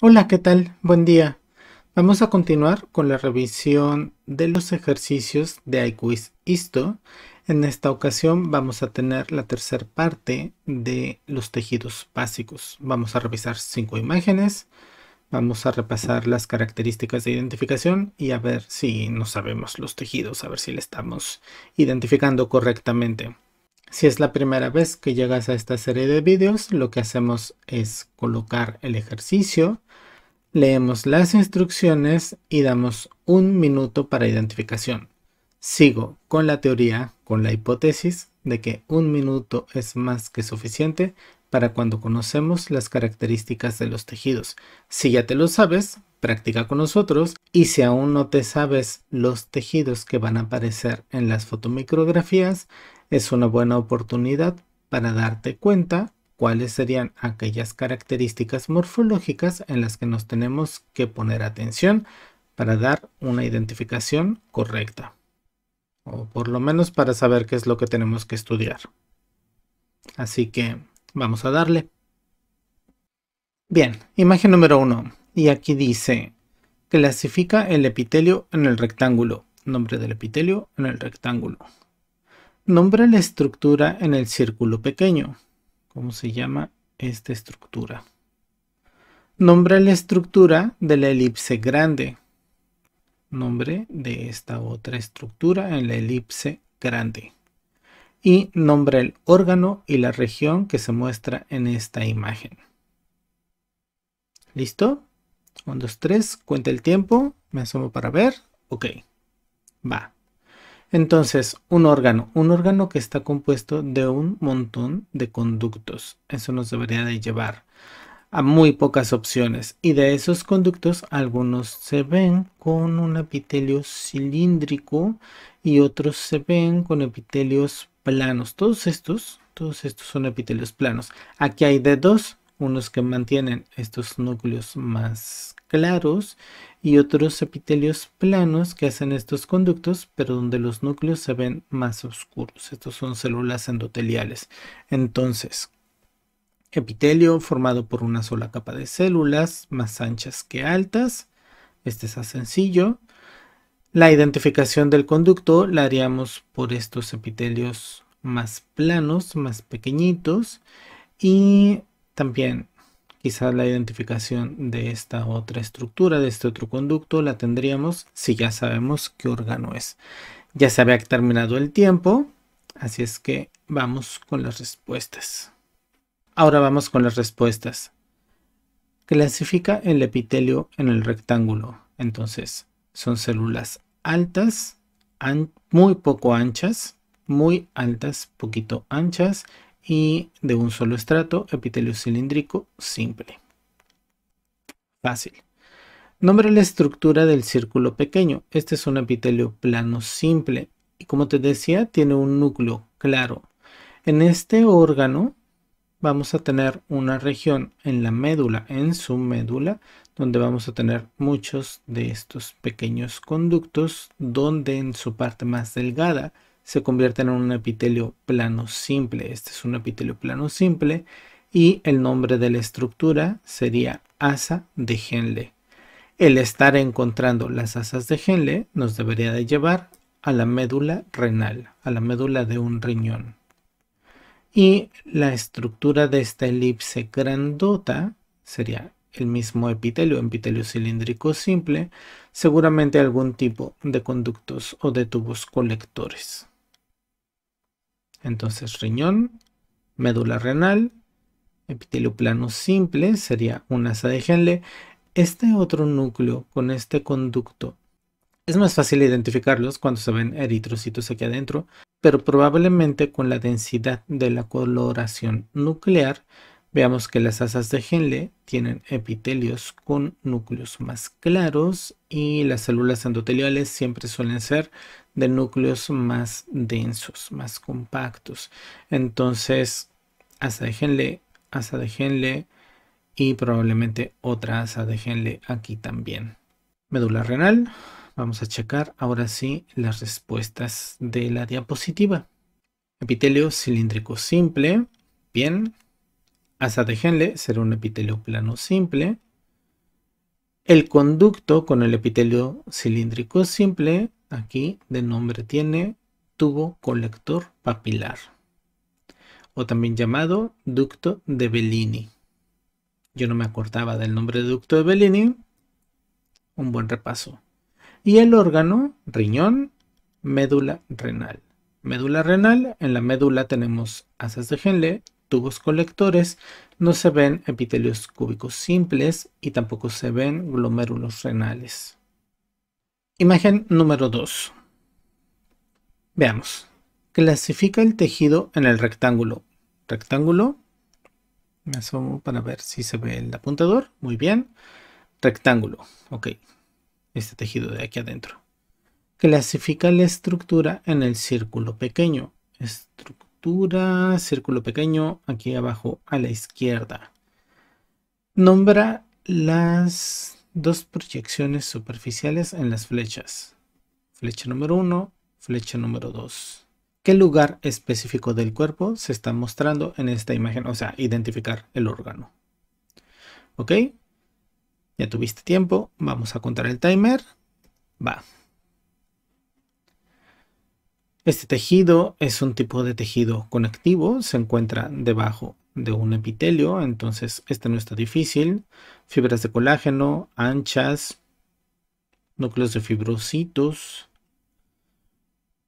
Hola, ¿qué tal? Buen día. Vamos a continuar con la revisión de los ejercicios de iQuiz Isto. En esta ocasión vamos a tener la tercera parte de los tejidos básicos. Vamos a revisar cinco imágenes, vamos a repasar las características de identificación y a ver si no sabemos los tejidos, a ver si le estamos identificando correctamente. Si es la primera vez que llegas a esta serie de vídeos, lo que hacemos es colocar el ejercicio, leemos las instrucciones y damos un minuto para identificación. Sigo con la teoría, con la hipótesis de que un minuto es más que suficiente para cuando conocemos las características de los tejidos. Si ya te lo sabes, practica con nosotros y si aún no te sabes los tejidos que van a aparecer en las fotomicrografías, es una buena oportunidad para darte cuenta cuáles serían aquellas características morfológicas en las que nos tenemos que poner atención para dar una identificación correcta, o por lo menos para saber qué es lo que tenemos que estudiar. Así que vamos a darle. Bien, imagen número uno. Y aquí dice, clasifica el epitelio en el rectángulo, nombre del epitelio en el rectángulo. Nombra la estructura en el círculo pequeño. ¿Cómo se llama esta estructura? Nombra la estructura de la elipse grande. Nombre de esta otra estructura en la elipse grande. Y nombra el órgano y la región que se muestra en esta imagen. ¿Listo? 1, 2, 3, cuenta el tiempo, me asomo para ver. Ok, va. Entonces, un órgano, un órgano que está compuesto de un montón de conductos. Eso nos debería de llevar a muy pocas opciones. Y de esos conductos, algunos se ven con un epitelio cilíndrico y otros se ven con epitelios planos. Todos estos, todos estos son epitelios planos. Aquí hay de dos, unos que mantienen estos núcleos más claros y otros epitelios planos que hacen estos conductos, pero donde los núcleos se ven más oscuros. Estos son células endoteliales. Entonces, epitelio formado por una sola capa de células más anchas que altas. Este es sencillo. La identificación del conducto la haríamos por estos epitelios más planos, más pequeñitos. Y también Quizás la identificación de esta otra estructura, de este otro conducto, la tendríamos si ya sabemos qué órgano es. Ya se había terminado el tiempo, así es que vamos con las respuestas. Ahora vamos con las respuestas. Clasifica el epitelio en el rectángulo. Entonces, son células altas, muy poco anchas, muy altas, poquito anchas y de un solo estrato, epitelio cilíndrico simple. Fácil. Nombre la estructura del círculo pequeño. Este es un epitelio plano simple y como te decía, tiene un núcleo claro. En este órgano vamos a tener una región en la médula, en su médula, donde vamos a tener muchos de estos pequeños conductos, donde en su parte más delgada se convierten en un epitelio plano simple. Este es un epitelio plano simple y el nombre de la estructura sería asa de Henle. El estar encontrando las asas de Henle nos debería de llevar a la médula renal, a la médula de un riñón. Y la estructura de esta elipse grandota sería el mismo epitelio, epitelio cilíndrico simple, seguramente algún tipo de conductos o de tubos colectores. Entonces, riñón, médula renal, epitelio plano simple sería una genle. Este otro núcleo con este conducto es más fácil identificarlos cuando se ven eritrocitos aquí adentro, pero probablemente con la densidad de la coloración nuclear veamos que las asas de Henle tienen epitelios con núcleos más claros y las células endoteliales siempre suelen ser de núcleos más densos, más compactos. Entonces, genle, asa de genle, y probablemente otra asa genle aquí también. Médula renal. Vamos a checar ahora sí las respuestas de la diapositiva. Epitelio cilíndrico simple. Bien. Asa de genle será un epitelio plano simple. El conducto con el epitelio cilíndrico simple aquí de nombre tiene tubo colector papilar o también llamado ducto de Bellini. Yo no me acordaba del nombre de ducto de Bellini. Un buen repaso. Y el órgano, riñón, médula renal. Médula renal, en la médula tenemos asas de Henle, tubos colectores, no se ven epitelios cúbicos simples y tampoco se ven glomérulos renales. Imagen número 2. Veamos. Clasifica el tejido en el rectángulo. Rectángulo. Me asomo para ver si se ve el apuntador. Muy bien. Rectángulo. Ok. Este tejido de aquí adentro. Clasifica la estructura en el círculo pequeño. Estructura, círculo pequeño, aquí abajo a la izquierda. Nombra las dos proyecciones superficiales en las flechas. Flecha número 1, flecha número 2. ¿Qué lugar específico del cuerpo se está mostrando en esta imagen? O sea, identificar el órgano. ¿Ok? Ya tuviste tiempo. Vamos a contar el timer. Va. Este tejido es un tipo de tejido conectivo, se encuentra debajo de un epitelio, entonces este no está difícil fibras de colágeno, anchas, núcleos de fibrocitos.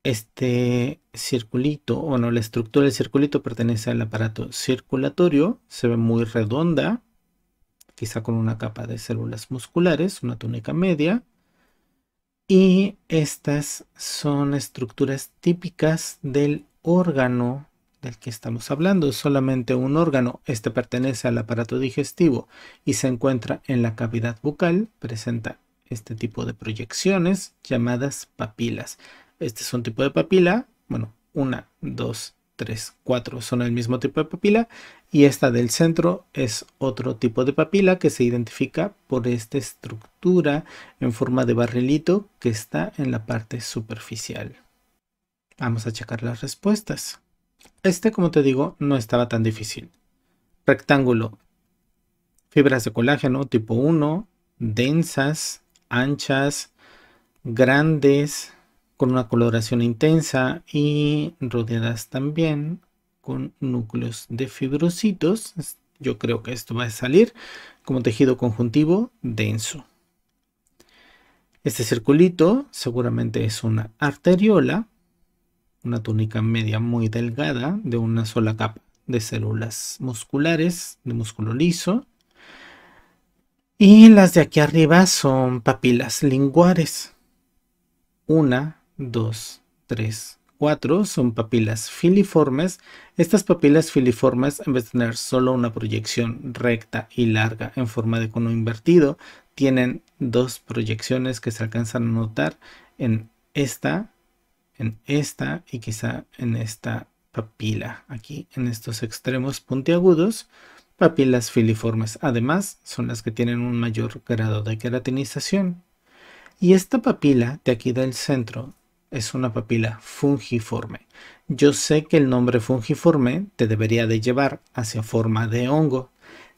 Este circulito, bueno, la estructura del circulito pertenece al aparato circulatorio, se ve muy redonda, quizá con una capa de células musculares, una túnica media. Y estas son estructuras típicas del órgano del que estamos hablando es solamente un órgano. Este pertenece al aparato digestivo y se encuentra en la cavidad bucal. Presenta este tipo de proyecciones llamadas papilas. Este es un tipo de papila. Bueno, una, dos, tres, cuatro son el mismo tipo de papila. Y esta del centro es otro tipo de papila que se identifica por esta estructura en forma de barrilito que está en la parte superficial. Vamos a checar las respuestas. Este, como te digo, no estaba tan difícil. Rectángulo. Fibras de colágeno tipo 1, densas, anchas, grandes, con una coloración intensa y rodeadas también con núcleos de fibrocitos. Yo creo que esto va a salir como tejido conjuntivo denso. Este circulito seguramente es una arteriola una túnica media muy delgada de una sola capa de células musculares, de músculo liso. Y las de aquí arriba son papilas linguares. Una, dos, tres, cuatro son papilas filiformes. Estas papilas filiformes, en vez de tener solo una proyección recta y larga en forma de cono invertido, tienen dos proyecciones que se alcanzan a notar en esta en esta y quizá en esta papila, aquí en estos extremos puntiagudos, papilas filiformes. Además, son las que tienen un mayor grado de queratinización. Y esta papila de aquí del centro es una papila fungiforme. Yo sé que el nombre fungiforme te debería de llevar hacia forma de hongo.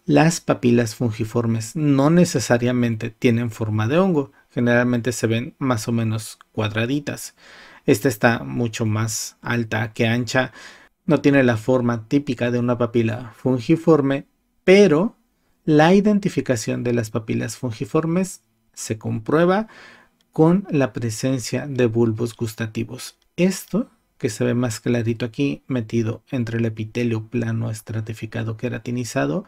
Las papilas fungiformes no necesariamente tienen forma de hongo, generalmente se ven más o menos cuadraditas. Esta está mucho más alta que ancha. No tiene la forma típica de una papila fungiforme, pero la identificación de las papilas fungiformes se comprueba con la presencia de bulbos gustativos. Esto que se ve más clarito aquí, metido entre el epitelio plano estratificado queratinizado,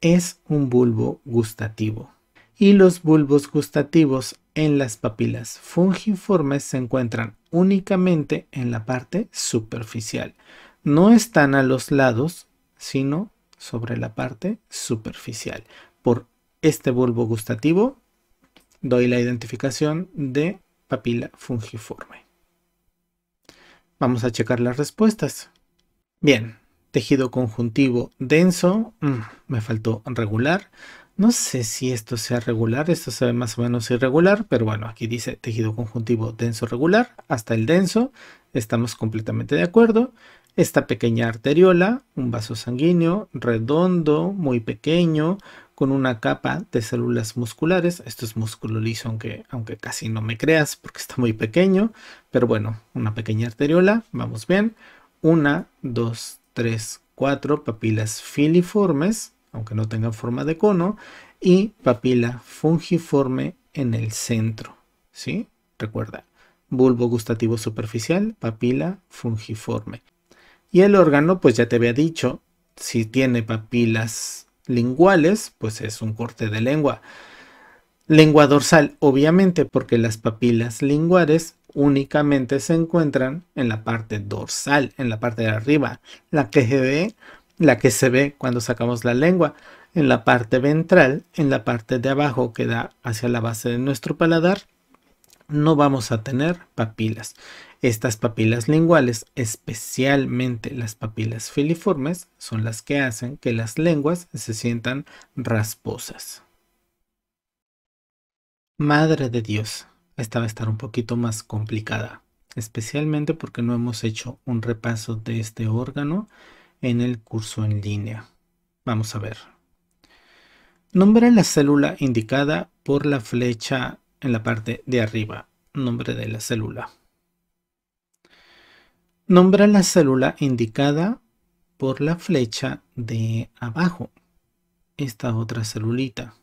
es un bulbo gustativo y los bulbos gustativos en las papilas fungiformes se encuentran únicamente en la parte superficial. No están a los lados, sino sobre la parte superficial. Por este bulbo gustativo doy la identificación de papila fungiforme. Vamos a checar las respuestas. Bien, tejido conjuntivo denso, mm, me faltó regular. No sé si esto sea regular, esto se ve más o menos irregular, pero bueno, aquí dice tejido conjuntivo denso regular, hasta el denso, estamos completamente de acuerdo. Esta pequeña arteriola, un vaso sanguíneo, redondo, muy pequeño, con una capa de células musculares. Esto es músculo liso, aunque, aunque casi no me creas porque está muy pequeño, pero bueno, una pequeña arteriola, vamos bien. Una, dos, tres, cuatro papilas filiformes aunque no tengan forma de cono, y papila fungiforme en el centro. ¿Sí? Recuerda, bulbo gustativo superficial, papila fungiforme. Y el órgano, pues ya te había dicho, si tiene papilas linguales, pues es un corte de lengua. Lengua dorsal, obviamente, porque las papilas linguales únicamente se encuentran en la parte dorsal, en la parte de arriba. La que se ve la que se ve cuando sacamos la lengua, en la parte ventral, en la parte de abajo que da hacia la base de nuestro paladar, no vamos a tener papilas. Estas papilas linguales, especialmente las papilas filiformes, son las que hacen que las lenguas se sientan rasposas. Madre de Dios, esta va a estar un poquito más complicada, especialmente porque no hemos hecho un repaso de este órgano en el curso en línea. Vamos a ver. Nombra la célula indicada por la flecha en la parte de arriba. Nombre de la célula. Nombra la célula indicada por la flecha de abajo. Esta otra celulita.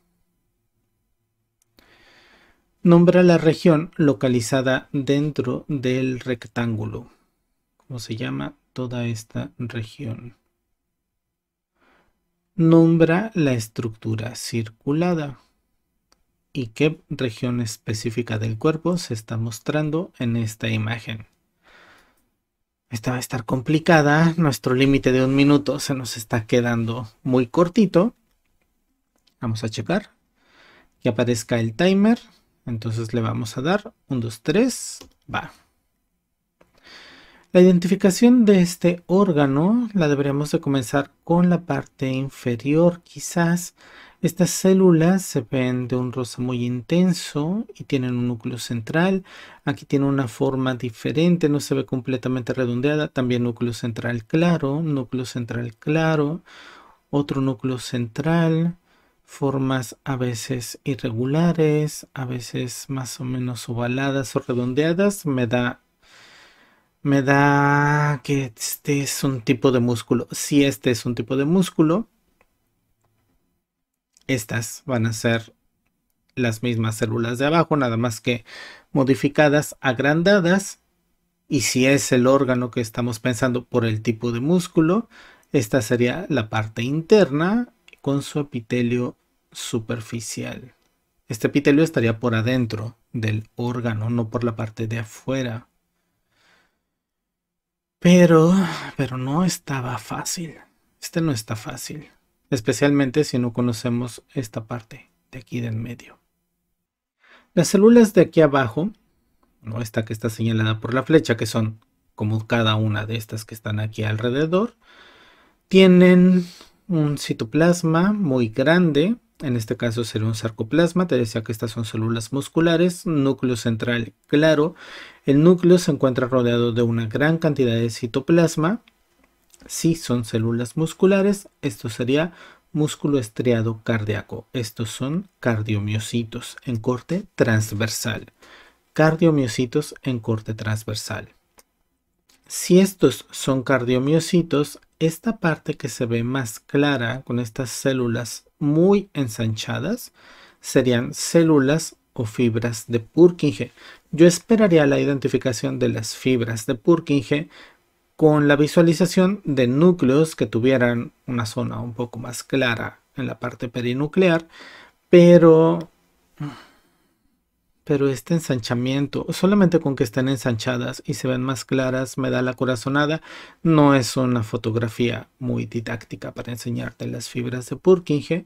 Nombra la región localizada dentro del rectángulo. ¿Cómo se llama? toda esta región. Nombra la estructura circulada y qué región específica del cuerpo se está mostrando en esta imagen. Esta va a estar complicada, nuestro límite de un minuto se nos está quedando muy cortito. Vamos a checar que aparezca el timer, entonces le vamos a dar 1, 2, 3, va. La identificación de este órgano la deberíamos de comenzar con la parte inferior. Quizás estas células se ven de un rosa muy intenso y tienen un núcleo central. Aquí tiene una forma diferente, no se ve completamente redondeada. También núcleo central claro, núcleo central claro, otro núcleo central, formas a veces irregulares, a veces más o menos ovaladas o redondeadas. Me da me da que este es un tipo de músculo. Si este es un tipo de músculo, estas van a ser las mismas células de abajo, nada más que modificadas, agrandadas. Y si es el órgano que estamos pensando por el tipo de músculo, esta sería la parte interna con su epitelio superficial. Este epitelio estaría por adentro del órgano, no por la parte de afuera. Pero, pero no estaba fácil. Este no está fácil. Especialmente si no conocemos esta parte de aquí de en medio. Las células de aquí abajo, no esta que está señalada por la flecha, que son como cada una de estas que están aquí alrededor, tienen un citoplasma muy grande en este caso sería un sarcoplasma, te decía que estas son células musculares, núcleo central claro, el núcleo se encuentra rodeado de una gran cantidad de citoplasma, si son células musculares, esto sería músculo estriado cardíaco, estos son cardiomiocitos en corte transversal, cardiomiocitos en corte transversal. Si estos son cardiomiocitos, esta parte que se ve más clara con estas células muy ensanchadas serían células o fibras de Purkinje. Yo esperaría la identificación de las fibras de Purkinje con la visualización de núcleos que tuvieran una zona un poco más clara en la parte perinuclear, pero pero este ensanchamiento, solamente con que estén ensanchadas y se ven más claras, me da la corazonada, no es una fotografía muy didáctica para enseñarte las fibras de Purkinje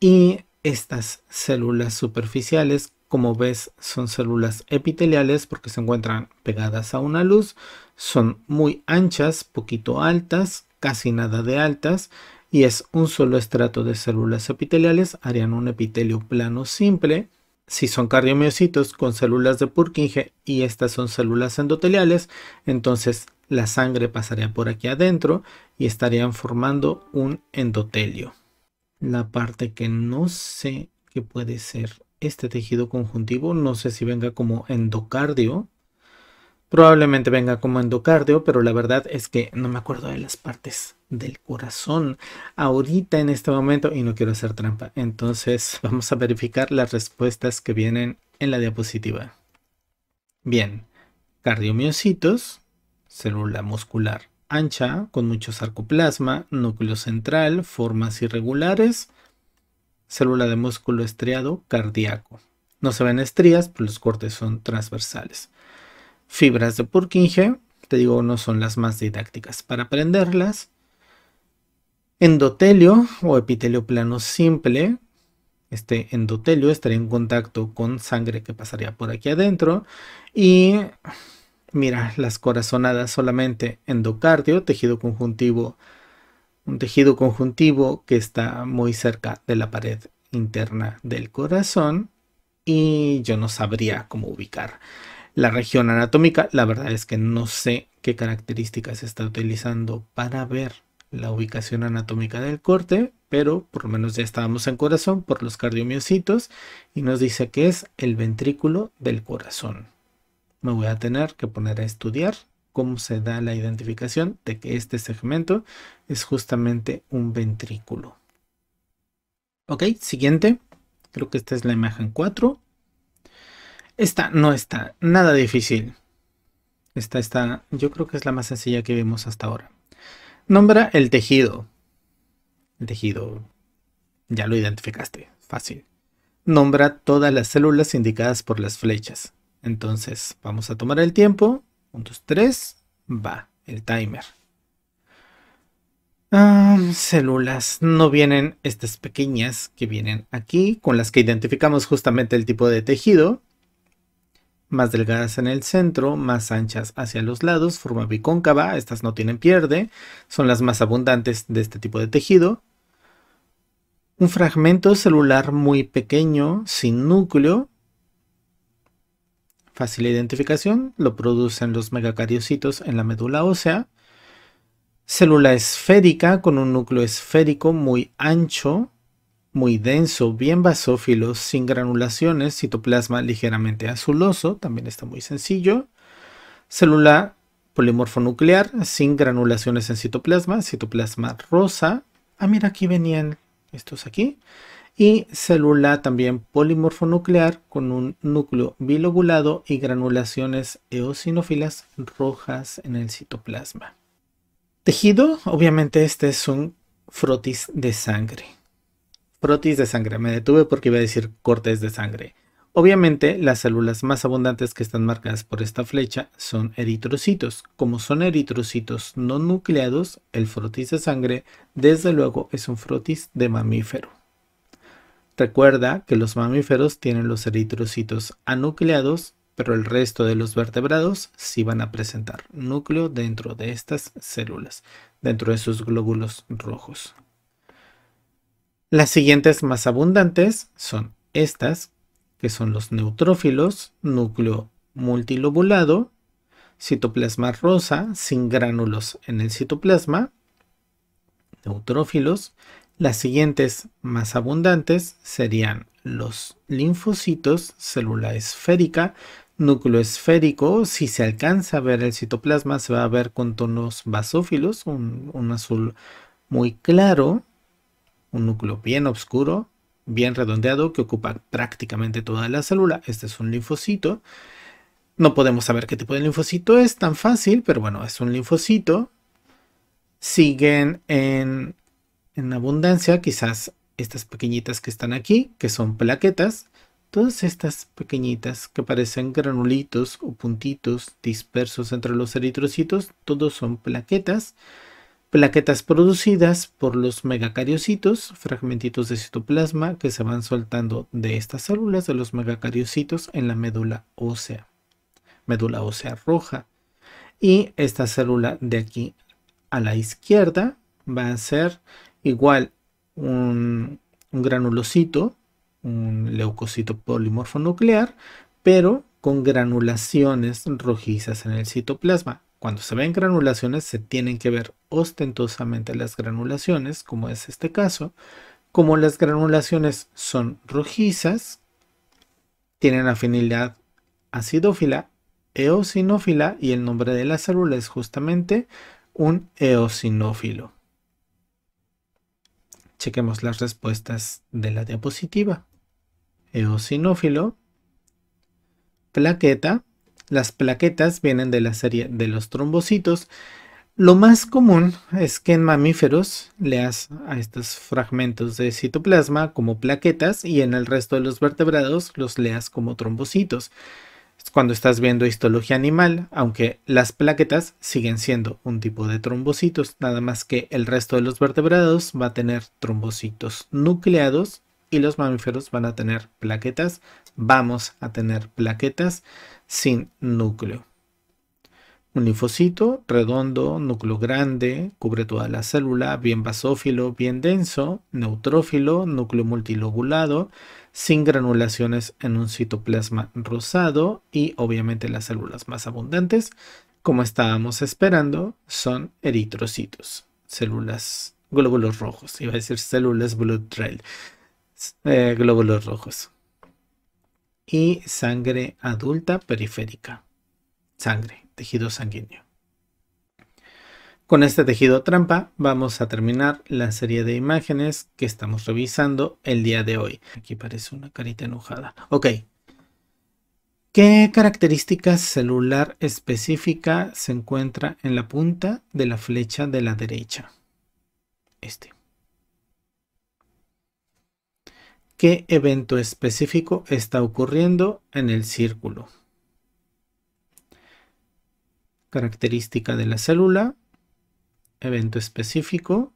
y estas células superficiales, como ves, son células epiteliales porque se encuentran pegadas a una luz, son muy anchas, poquito altas, casi nada de altas, y es un solo estrato de células epiteliales, harían un epitelio plano simple, si son cardiomiocitos con células de Purkinje y estas son células endoteliales, entonces la sangre pasaría por aquí adentro y estarían formando un endotelio. La parte que no sé qué puede ser este tejido conjuntivo, no sé si venga como endocardio Probablemente venga como endocardio, pero la verdad es que no me acuerdo de las partes del corazón ahorita en este momento y no quiero hacer trampa. Entonces vamos a verificar las respuestas que vienen en la diapositiva. Bien, cardiomiocitos, célula muscular ancha con mucho sarcoplasma, núcleo central, formas irregulares, célula de músculo estriado cardíaco. No se ven estrías, pero los cortes son transversales. Fibras de Purkinje, te digo, no son las más didácticas para aprenderlas. Endotelio o epitelio plano simple. Este endotelio estaría en contacto con sangre que pasaría por aquí adentro. Y mira, las corazonadas solamente endocardio, tejido conjuntivo, un tejido conjuntivo que está muy cerca de la pared interna del corazón. Y yo no sabría cómo ubicar la región anatómica. La verdad es que no sé qué características está utilizando para ver la ubicación anatómica del corte, pero por lo menos ya estábamos en corazón por los cardiomiocitos y nos dice que es el ventrículo del corazón. Me voy a tener que poner a estudiar cómo se da la identificación de que este segmento es justamente un ventrículo. Ok, siguiente. Creo que esta es la imagen 4. Esta no está nada difícil. Esta está, yo creo que es la más sencilla que vimos hasta ahora. Nombra el tejido. El tejido, ya lo identificaste, fácil. Nombra todas las células indicadas por las flechas. Entonces, vamos a tomar el tiempo. Puntos tres. 3, va, el timer. Ah, células, no vienen estas pequeñas que vienen aquí, con las que identificamos justamente el tipo de tejido más delgadas en el centro, más anchas hacia los lados, forma bicóncava, estas no tienen pierde, son las más abundantes de este tipo de tejido. Un fragmento celular muy pequeño, sin núcleo, fácil identificación, lo producen los megacariocitos en la médula ósea. Célula esférica con un núcleo esférico muy ancho, muy denso, bien basófilo, sin granulaciones, citoplasma ligeramente azuloso, también está muy sencillo. Célula polimorfonuclear, sin granulaciones en citoplasma, citoplasma rosa. Ah, mira, aquí venían estos aquí. Y célula también polimorfonuclear con un núcleo bilobulado y granulaciones eosinófilas rojas en el citoplasma. Tejido, obviamente este es un frotis de sangre. Frotis de sangre. Me detuve porque iba a decir cortes de sangre. Obviamente, las células más abundantes que están marcadas por esta flecha son eritrocitos. Como son eritrocitos no nucleados, el frotis de sangre, desde luego, es un frotis de mamífero. Recuerda que los mamíferos tienen los eritrocitos anucleados, pero el resto de los vertebrados sí van a presentar núcleo dentro de estas células, dentro de sus glóbulos rojos. Las siguientes más abundantes son estas, que son los neutrófilos, núcleo multilobulado, citoplasma rosa sin gránulos en el citoplasma, neutrófilos. Las siguientes más abundantes serían los linfocitos, célula esférica, núcleo esférico. Si se alcanza a ver el citoplasma, se va a ver con tonos basófilos, un, un azul muy claro un núcleo bien oscuro, bien redondeado, que ocupa prácticamente toda la célula. Este es un linfocito. No podemos saber qué tipo de linfocito es tan fácil, pero bueno, es un linfocito. Siguen en, en abundancia quizás estas pequeñitas que están aquí, que son plaquetas. Todas estas pequeñitas que parecen granulitos o puntitos dispersos entre los eritrocitos, todos son plaquetas plaquetas producidas por los megacariocitos, fragmentitos de citoplasma que se van soltando de estas células de los megacariocitos en la médula ósea, médula ósea roja. Y esta célula de aquí a la izquierda va a ser igual un, granulocito, un leucocito polimorfo nuclear, pero con granulaciones rojizas en el citoplasma. Cuando se ven granulaciones se tienen que ver ostentosamente las granulaciones, como es este caso. Como las granulaciones son rojizas, tienen afinidad acidófila, eosinófila y el nombre de la célula es justamente un eosinófilo. Chequemos las respuestas de la diapositiva. Eosinófilo, plaqueta, las plaquetas vienen de la serie de los trombocitos. Lo más común es que en mamíferos leas a estos fragmentos de citoplasma como plaquetas y en el resto de los vertebrados los leas como trombocitos. Cuando estás viendo histología animal, aunque las plaquetas siguen siendo un tipo de trombocitos, nada más que el resto de los vertebrados va a tener trombocitos nucleados y los mamíferos van a tener plaquetas, vamos a tener plaquetas sin núcleo. Un linfocito redondo, núcleo grande, cubre toda la célula, bien basófilo, bien denso, neutrófilo, núcleo multilobulado, sin granulaciones en un citoplasma rosado y obviamente las células más abundantes, como estábamos esperando, son eritrocitos, células, glóbulos rojos, iba a decir células blood trail glóbulos rojos. Y sangre adulta periférica. Sangre, tejido sanguíneo. Con este tejido trampa vamos a terminar la serie de imágenes que estamos revisando el día de hoy. Aquí parece una carita enojada. Ok. ¿Qué característica celular específica se encuentra en la punta de la flecha de la derecha? Este. qué evento específico está ocurriendo en el círculo. Característica de la célula, evento específico,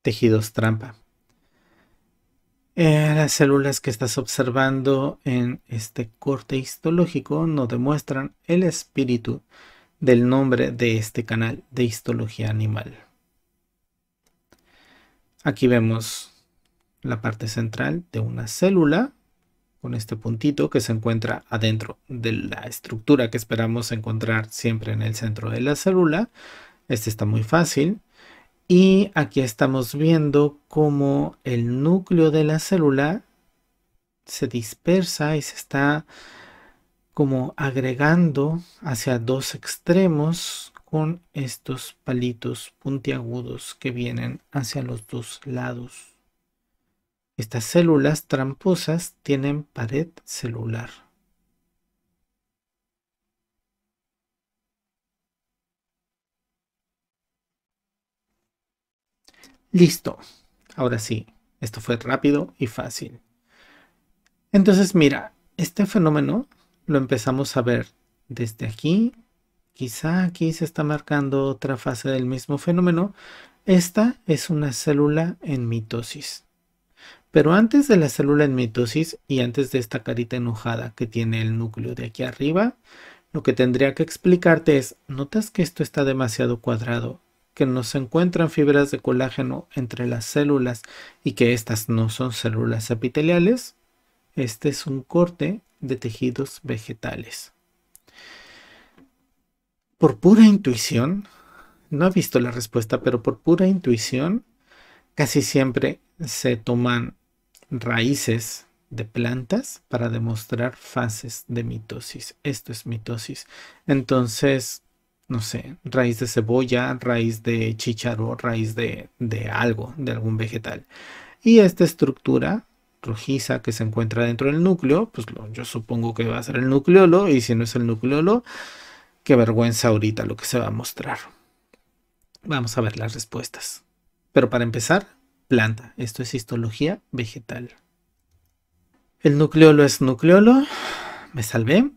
tejidos trampa. Eh, las células que estás observando en este corte histológico nos demuestran el espíritu del nombre de este canal de histología animal. Aquí vemos la parte central de una célula con este puntito que se encuentra adentro de la estructura que esperamos encontrar siempre en el centro de la célula. Este está muy fácil. Y aquí estamos viendo cómo el núcleo de la célula se dispersa y se está como agregando hacia dos extremos con estos palitos puntiagudos que vienen hacia los dos lados. Estas células tramposas tienen pared celular. Listo. Ahora sí, esto fue rápido y fácil. Entonces, mira, este fenómeno lo empezamos a ver desde aquí. Quizá aquí se está marcando otra fase del mismo fenómeno. Esta es una célula en mitosis. Pero antes de la célula en mitosis y antes de esta carita enojada que tiene el núcleo de aquí arriba, lo que tendría que explicarte es, ¿notas que esto está demasiado cuadrado? Que no se encuentran fibras de colágeno entre las células y que estas no son células epiteliales. Este es un corte de tejidos vegetales. Por pura intuición, no he visto la respuesta, pero por pura intuición, casi siempre se toman raíces de plantas para demostrar fases de mitosis. Esto es mitosis. Entonces, no sé, raíz de cebolla, raíz de chícharo, raíz de, de algo, de algún vegetal. Y esta estructura rojiza que se encuentra dentro del núcleo, pues yo supongo que va a ser el nucleolo, y si no es el nucleolo, qué vergüenza ahorita lo que se va a mostrar. Vamos a ver las respuestas. Pero para empezar, planta. Esto es histología vegetal. El nucleolo es nucleolo. Me salvé.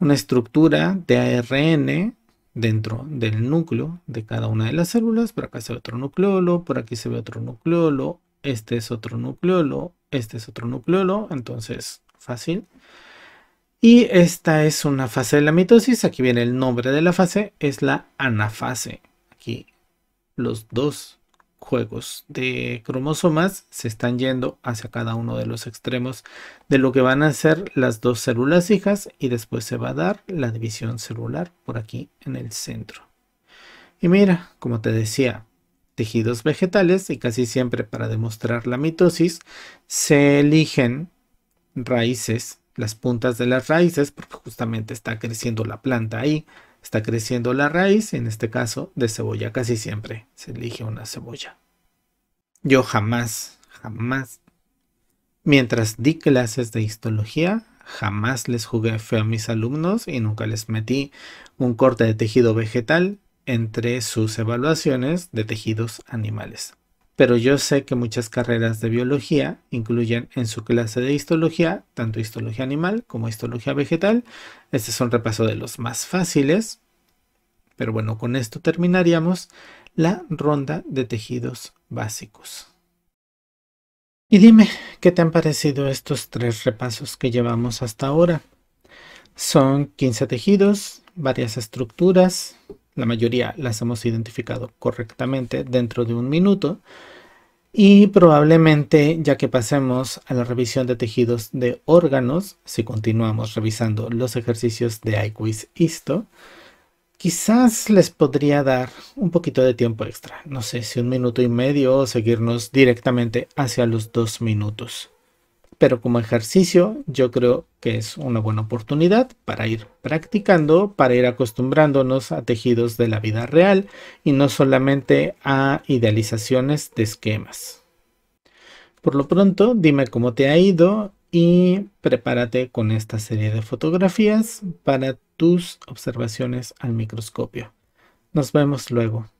Una estructura de ARN dentro del núcleo de cada una de las células. Por acá se ve otro nucleolo, por aquí se ve otro nucleolo, este es otro nucleolo, este es otro nucleolo, entonces fácil. Y esta es una fase de la mitosis, aquí viene el nombre de la fase, es la anafase. Aquí los dos juegos de cromosomas se están yendo hacia cada uno de los extremos de lo que van a ser las dos células hijas y después se va a dar la división celular por aquí en el centro. Y mira, como te decía, tejidos vegetales y casi siempre para demostrar la mitosis se eligen raíces, las puntas de las raíces, porque justamente está creciendo la planta ahí Está creciendo la raíz, en este caso de cebolla, casi siempre se elige una cebolla. Yo jamás, jamás, mientras di clases de histología, jamás les jugué feo a mis alumnos y nunca les metí un corte de tejido vegetal entre sus evaluaciones de tejidos animales pero yo sé que muchas carreras de biología incluyen en su clase de histología tanto histología animal como histología vegetal. Este es un repaso de los más fáciles, pero bueno, con esto terminaríamos la ronda de tejidos básicos. Y dime, ¿qué te han parecido estos tres repasos que llevamos hasta ahora? Son 15 tejidos, varias estructuras, la mayoría las hemos identificado correctamente dentro de un minuto y probablemente ya que pasemos a la revisión de tejidos de órganos, si continuamos revisando los ejercicios de iQuiz Isto, quizás les podría dar un poquito de tiempo extra, no sé si un minuto y medio o seguirnos directamente hacia los dos minutos pero como ejercicio yo creo que es una buena oportunidad para ir practicando, para ir acostumbrándonos a tejidos de la vida real y no solamente a idealizaciones de esquemas. Por lo pronto, dime cómo te ha ido y prepárate con esta serie de fotografías para tus observaciones al microscopio. Nos vemos luego.